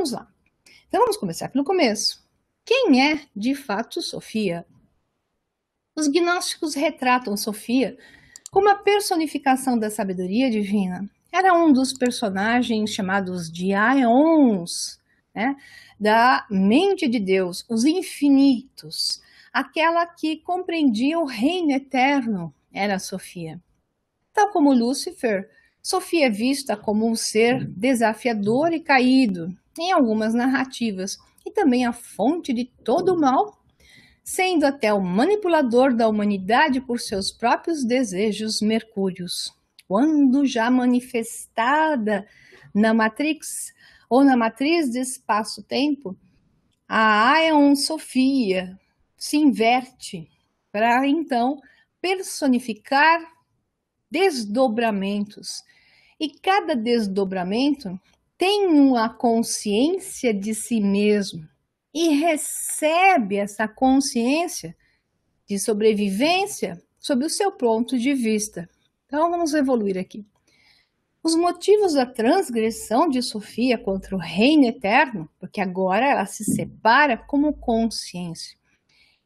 Vamos lá. Então vamos começar pelo começo. Quem é de fato Sofia? Os gnósticos retratam Sofia como a personificação da sabedoria divina. Era um dos personagens chamados de Aeons, né? da mente de Deus, os infinitos, aquela que compreendia o reino eterno, era Sofia. Tal como Lúcifer, Sofia é vista como um ser desafiador e caído, em algumas narrativas e também a fonte de todo o mal, sendo até o manipulador da humanidade por seus próprios desejos mercúrios. Quando já manifestada na Matrix ou na matriz de espaço-tempo, a Aeon Sofia se inverte para então personificar desdobramentos. E cada desdobramento tem uma consciência de si mesmo e recebe essa consciência de sobrevivência sob o seu ponto de vista. Então vamos evoluir aqui. Os motivos da transgressão de Sofia contra o reino eterno, porque agora ela se separa como consciência,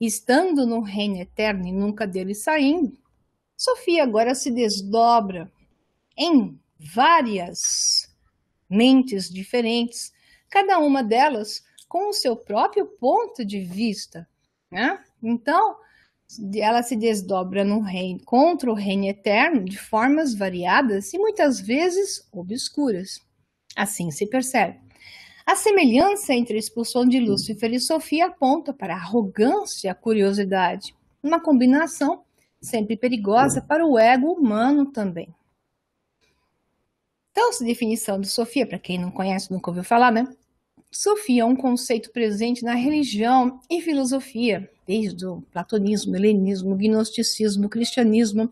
estando no reino eterno e nunca dele saindo, Sofia agora se desdobra em várias mentes diferentes, cada uma delas com o seu próprio ponto de vista. Né? Então, ela se desdobra no reino, contra o reino eterno de formas variadas e muitas vezes obscuras. Assim se percebe. A semelhança entre a expulsão de Lúcifer e Sofia aponta para a arrogância e a curiosidade, uma combinação sempre perigosa para o ego humano também. Então, essa definição de Sofia, para quem não conhece, nunca ouviu falar, né? Sofia é um conceito presente na religião e filosofia, desde o platonismo, helenismo, gnosticismo, cristianismo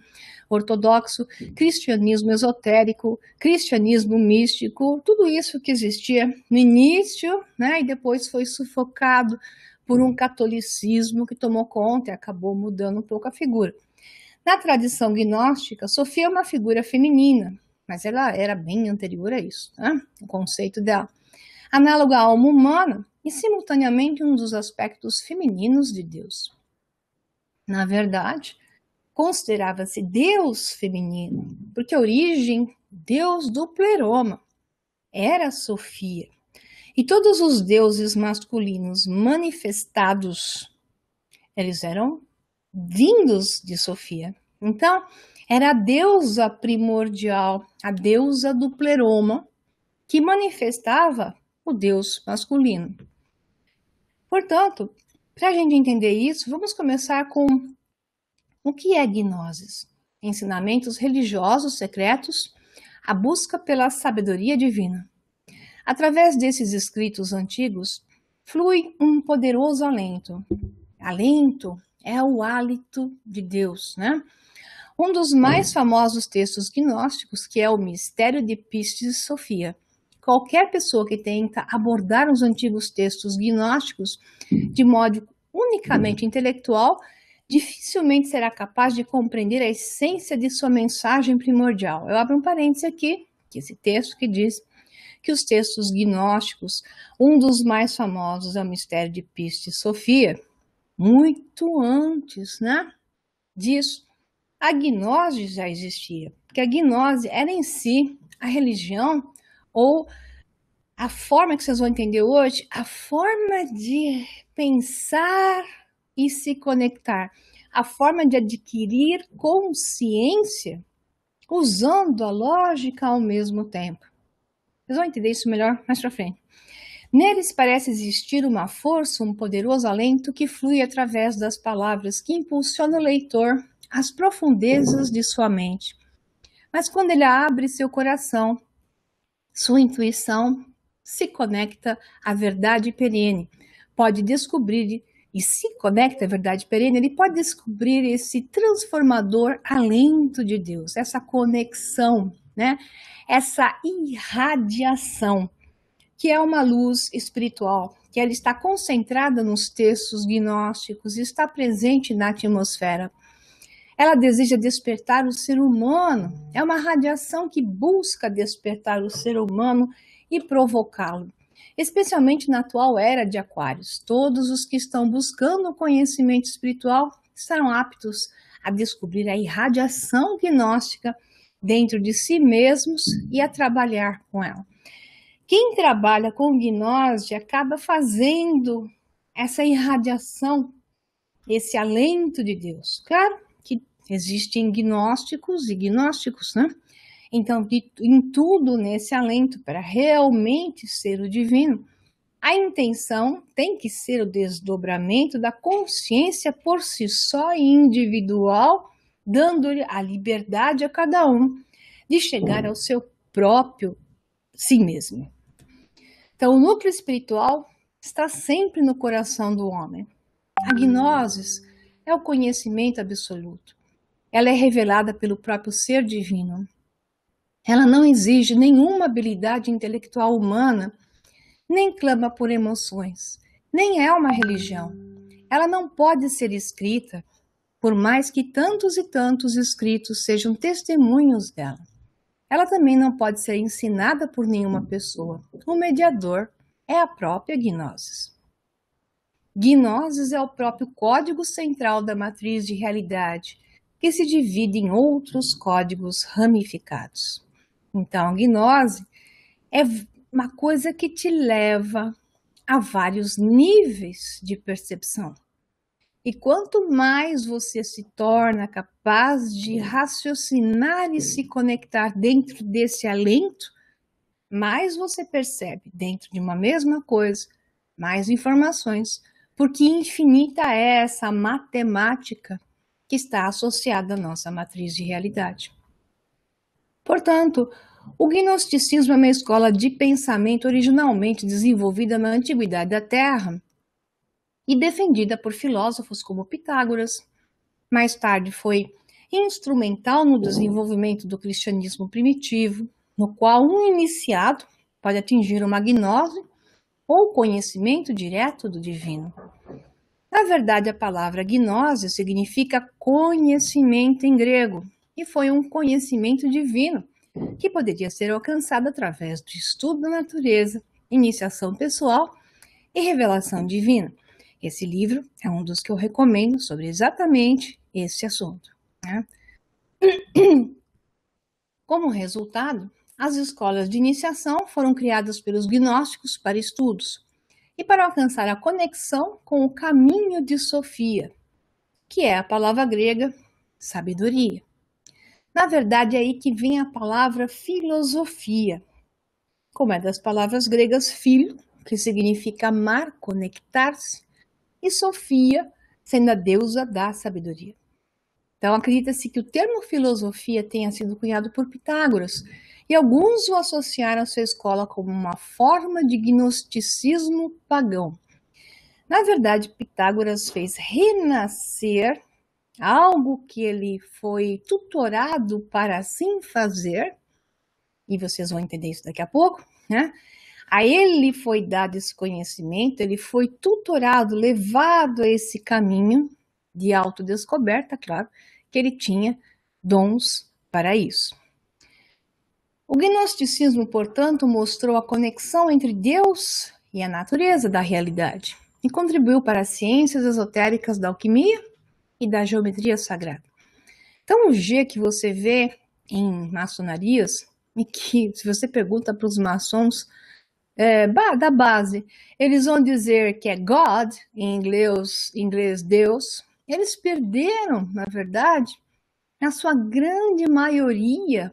ortodoxo, cristianismo esotérico, cristianismo místico, tudo isso que existia no início, né, e depois foi sufocado por um catolicismo que tomou conta e acabou mudando um pouco a figura. Na tradição gnóstica, Sofia é uma figura feminina, mas ela era bem anterior a isso, né? o conceito dela. Análoga à alma humana e, simultaneamente, um dos aspectos femininos de Deus. Na verdade, considerava-se Deus feminino, porque a origem, Deus do pleroma, era Sofia. E todos os deuses masculinos manifestados, eles eram vindos de Sofia. Então, era a deusa primordial, a deusa do pleroma, que manifestava o deus masculino. Portanto, para a gente entender isso, vamos começar com o que é gnosis? Ensinamentos religiosos secretos, a busca pela sabedoria divina. Através desses escritos antigos, flui um poderoso alento. Alento é o hálito de Deus, né? um dos hum. mais famosos textos gnósticos, que é o Mistério de Pistes e Sofia. Qualquer pessoa que tenta abordar os antigos textos gnósticos de modo unicamente intelectual, dificilmente será capaz de compreender a essência de sua mensagem primordial. Eu abro um parêntese aqui, que esse texto que diz que os textos gnósticos, um dos mais famosos é o Mistério de Piste e Sofia, muito antes né, disso, a gnose já existia, porque a gnose era em si a religião ou a forma que vocês vão entender hoje, a forma de pensar e se conectar, a forma de adquirir consciência usando a lógica ao mesmo tempo. Vocês vão entender isso melhor mais para frente. Neles parece existir uma força, um poderoso alento que flui através das palavras que impulsiona o leitor as profundezas de sua mente. Mas quando ele abre seu coração, sua intuição se conecta à verdade perene, pode descobrir e se conecta à verdade perene, ele pode descobrir esse transformador alento de Deus, essa conexão, né? Essa irradiação, que é uma luz espiritual, que ela está concentrada nos textos gnósticos, está presente na atmosfera. Ela deseja despertar o ser humano. É uma radiação que busca despertar o ser humano e provocá-lo. Especialmente na atual era de Aquários, todos os que estão buscando o conhecimento espiritual estarão aptos a descobrir a irradiação gnóstica dentro de si mesmos e a trabalhar com ela. Quem trabalha com gnose acaba fazendo essa irradiação, esse alento de Deus. Claro Existem gnósticos e gnósticos, né? Então, de, em tudo nesse alento para realmente ser o divino, a intenção tem que ser o desdobramento da consciência por si só e individual, dando-lhe a liberdade a cada um de chegar ao seu próprio si mesmo. Então, o núcleo espiritual está sempre no coração do homem. A hum. gnosis é o conhecimento absoluto ela é revelada pelo próprio ser divino. Ela não exige nenhuma habilidade intelectual humana, nem clama por emoções, nem é uma religião. Ela não pode ser escrita, por mais que tantos e tantos escritos sejam testemunhos dela. Ela também não pode ser ensinada por nenhuma pessoa. O mediador é a própria Gnosis. Gnosis é o próprio código central da matriz de realidade que se divide em outros códigos ramificados. Então, a gnose é uma coisa que te leva a vários níveis de percepção. E quanto mais você se torna capaz de raciocinar e se conectar dentro desse alento, mais você percebe dentro de uma mesma coisa, mais informações, porque infinita é essa matemática que está associada à nossa matriz de realidade. Portanto, o gnosticismo é uma escola de pensamento originalmente desenvolvida na antiguidade da Terra e defendida por filósofos como Pitágoras. Mais tarde foi instrumental no desenvolvimento do cristianismo primitivo, no qual um iniciado pode atingir uma gnose ou conhecimento direto do divino. Na verdade, a palavra gnose significa conhecimento em grego e foi um conhecimento divino que poderia ser alcançado através do estudo da natureza, iniciação pessoal e revelação divina. Esse livro é um dos que eu recomendo sobre exatamente esse assunto. Né? Como resultado, as escolas de iniciação foram criadas pelos gnósticos para estudos, e para alcançar a conexão com o caminho de Sofia, que é a palavra grega sabedoria. Na verdade, é aí que vem a palavra filosofia, como é das palavras gregas filho, que significa amar, conectar-se, e Sofia, sendo a deusa da sabedoria. Então, acredita-se que o termo filosofia tenha sido cunhado por Pitágoras, e alguns o associaram à sua escola como uma forma de gnosticismo pagão. Na verdade, Pitágoras fez renascer algo que ele foi tutorado para assim fazer, e vocês vão entender isso daqui a pouco, né? A ele foi dado esse conhecimento, ele foi tutorado, levado a esse caminho de autodescoberta, claro, que ele tinha dons para isso. O gnosticismo, portanto, mostrou a conexão entre Deus e a natureza da realidade e contribuiu para as ciências esotéricas da alquimia e da geometria sagrada. Então, o G que você vê em maçonarias, e que se você pergunta para os maçons é, da base, eles vão dizer que é God, em inglês, em inglês Deus, eles perderam, na verdade, na sua grande maioria,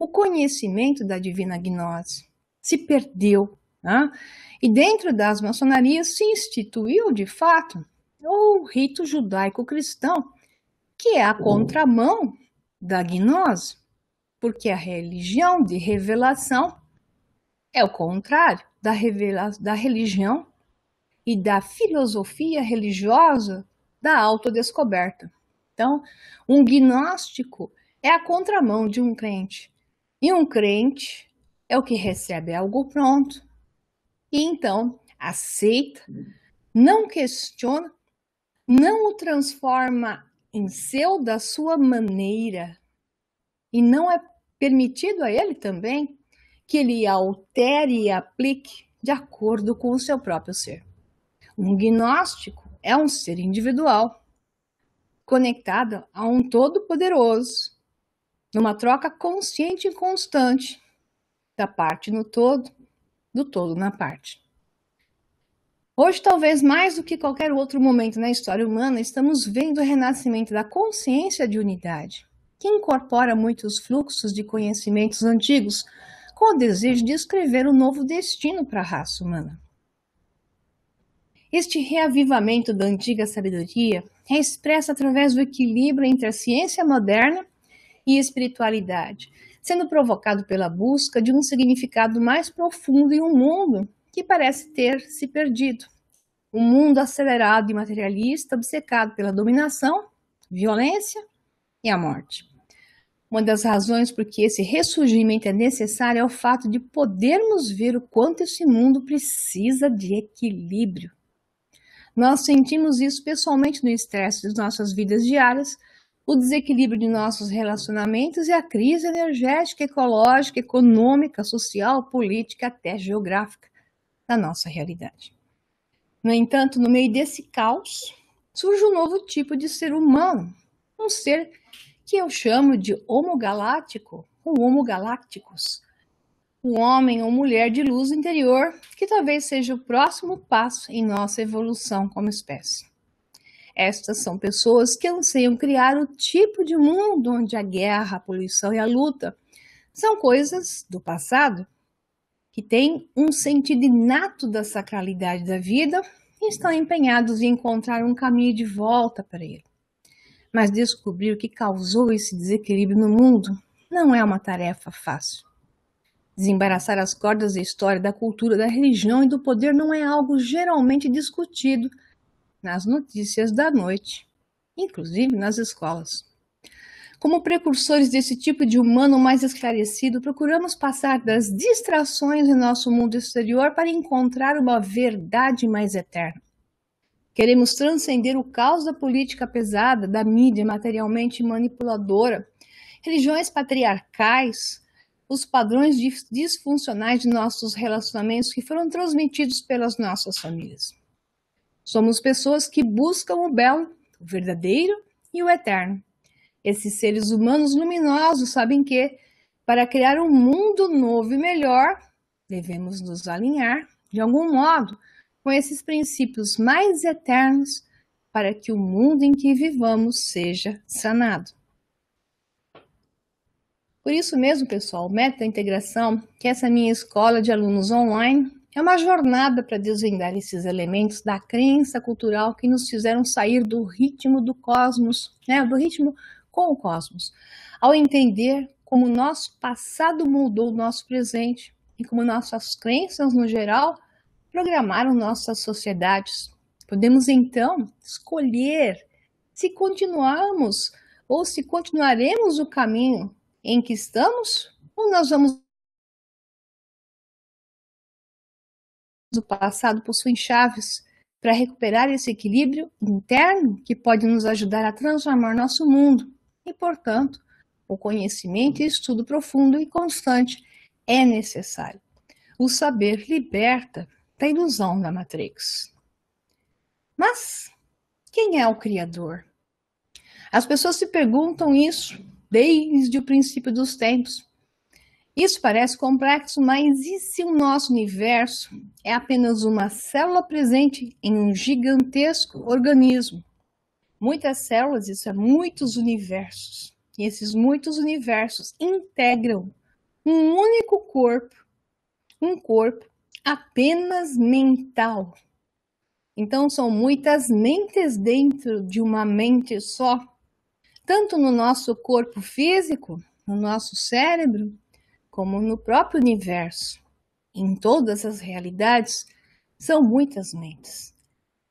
o conhecimento da divina gnose se perdeu. Né? E dentro das maçonarias se instituiu, de fato, o rito judaico-cristão, que é a contramão da gnose, porque a religião de revelação é o contrário da, revela da religião e da filosofia religiosa da autodescoberta. Então, um gnóstico é a contramão de um crente. E um crente é o que recebe algo pronto e então aceita, não questiona, não o transforma em seu da sua maneira. E não é permitido a ele também que ele altere e aplique de acordo com o seu próprio ser. Um gnóstico é um ser individual, conectado a um todo-poderoso numa troca consciente e constante da parte no todo, do todo na parte. Hoje, talvez mais do que qualquer outro momento na história humana, estamos vendo o renascimento da consciência de unidade, que incorpora muitos fluxos de conhecimentos antigos com o desejo de escrever um novo destino para a raça humana. Este reavivamento da antiga sabedoria é expresso através do equilíbrio entre a ciência moderna e espiritualidade, sendo provocado pela busca de um significado mais profundo em um mundo que parece ter se perdido. Um mundo acelerado e materialista, obcecado pela dominação, violência e a morte. Uma das razões por que esse ressurgimento é necessário é o fato de podermos ver o quanto esse mundo precisa de equilíbrio. Nós sentimos isso pessoalmente no estresse das nossas vidas diárias, o desequilíbrio de nossos relacionamentos e a crise energética, ecológica, econômica, social, política, até geográfica da nossa realidade. No entanto, no meio desse caos, surge um novo tipo de ser humano, um ser que eu chamo de homo galáctico ou homo galácticos, um homem ou mulher de luz interior, que talvez seja o próximo passo em nossa evolução como espécie. Estas são pessoas que anseiam criar o tipo de mundo onde a guerra, a poluição e a luta são coisas do passado, que têm um sentido inato da sacralidade da vida e estão empenhados em encontrar um caminho de volta para ele. Mas descobrir o que causou esse desequilíbrio no mundo não é uma tarefa fácil. Desembaraçar as cordas da história, da cultura, da religião e do poder não é algo geralmente discutido nas notícias da noite, inclusive nas escolas. Como precursores desse tipo de humano mais esclarecido, procuramos passar das distrações em nosso mundo exterior para encontrar uma verdade mais eterna. Queremos transcender o caos da política pesada, da mídia materialmente manipuladora, religiões patriarcais, os padrões disfuncionais de nossos relacionamentos que foram transmitidos pelas nossas famílias. Somos pessoas que buscam o belo, o verdadeiro e o eterno. Esses seres humanos luminosos sabem que, para criar um mundo novo e melhor, devemos nos alinhar, de algum modo, com esses princípios mais eternos para que o mundo em que vivamos seja sanado. Por isso mesmo, pessoal, o método da integração, que é essa minha escola de alunos online, é uma jornada para desvendar esses elementos da crença cultural que nos fizeram sair do ritmo do cosmos, né, do ritmo com o cosmos, ao entender como nosso passado mudou o nosso presente e como nossas crenças no geral programaram nossas sociedades. Podemos então escolher se continuarmos ou se continuaremos o caminho em que estamos ou nós vamos do passado possuem chaves para recuperar esse equilíbrio interno que pode nos ajudar a transformar nosso mundo. E, portanto, o conhecimento e estudo profundo e constante é necessário. O saber liberta da ilusão da Matrix. Mas quem é o Criador? As pessoas se perguntam isso desde o princípio dos tempos. Isso parece complexo, mas e se o nosso universo é apenas uma célula presente em um gigantesco organismo? Muitas células, isso é muitos universos. E esses muitos universos integram um único corpo, um corpo apenas mental. Então são muitas mentes dentro de uma mente só, tanto no nosso corpo físico, no nosso cérebro, como no próprio universo, em todas as realidades, são muitas mentes.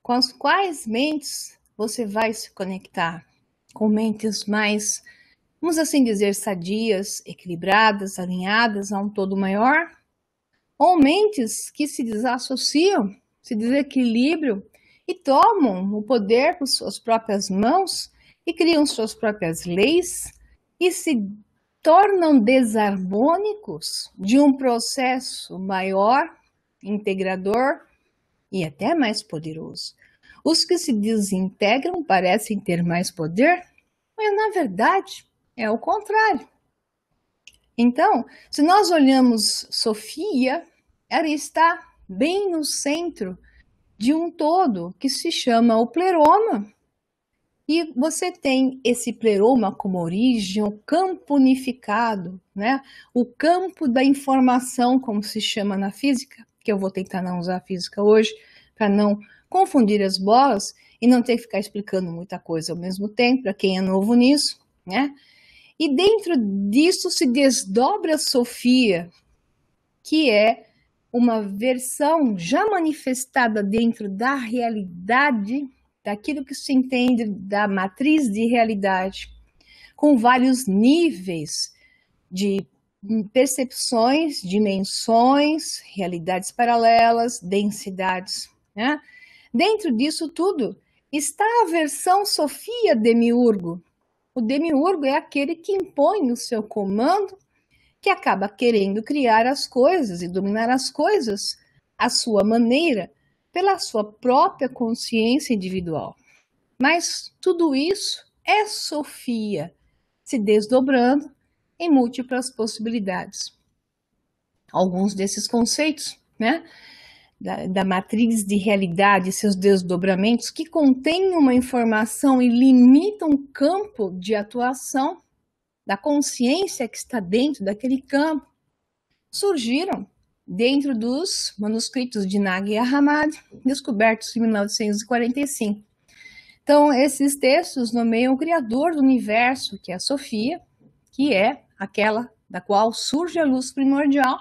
Com as quais mentes você vai se conectar? Com mentes mais, vamos assim dizer, sadias, equilibradas, alinhadas a um todo maior? Ou mentes que se desassociam, se desequilibram e tomam o poder com suas próprias mãos e criam suas próprias leis e se tornam desarmônicos de um processo maior, integrador e até mais poderoso. Os que se desintegram parecem ter mais poder, mas na verdade é o contrário. Então, se nós olhamos Sofia, ela está bem no centro de um todo que se chama o pleroma, e você tem esse pleroma como origem, o campo unificado, né? o campo da informação, como se chama na física, que eu vou tentar não usar a física hoje, para não confundir as bolas e não ter que ficar explicando muita coisa ao mesmo tempo, para quem é novo nisso, né? E dentro disso se desdobra a Sofia, que é uma versão já manifestada dentro da realidade daquilo que se entende da matriz de realidade, com vários níveis de percepções, dimensões, realidades paralelas, densidades. Né? Dentro disso tudo está a versão Sofia Demiurgo. O Demiurgo é aquele que impõe o seu comando, que acaba querendo criar as coisas e dominar as coisas à sua maneira, pela sua própria consciência individual. Mas tudo isso é Sofia se desdobrando em múltiplas possibilidades. Alguns desses conceitos, né? Da, da, matriz de realidade e seus desdobramentos que contêm uma informação e limitam o campo de atuação da consciência que está dentro daquele campo surgiram dentro dos manuscritos de Nag Hammad, descobertos em 1945. Então, esses textos nomeiam o criador do universo, que é a Sofia, que é aquela da qual surge a luz primordial,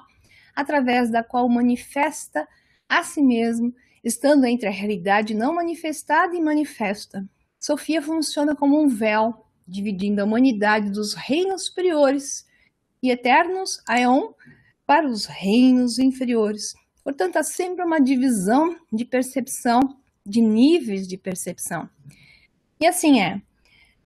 através da qual manifesta a si mesmo, estando entre a realidade não manifestada e manifesta. Sofia funciona como um véu, dividindo a humanidade dos reinos superiores e eternos, Aeon, para os reinos inferiores. Portanto, há sempre uma divisão de percepção, de níveis de percepção. E assim é.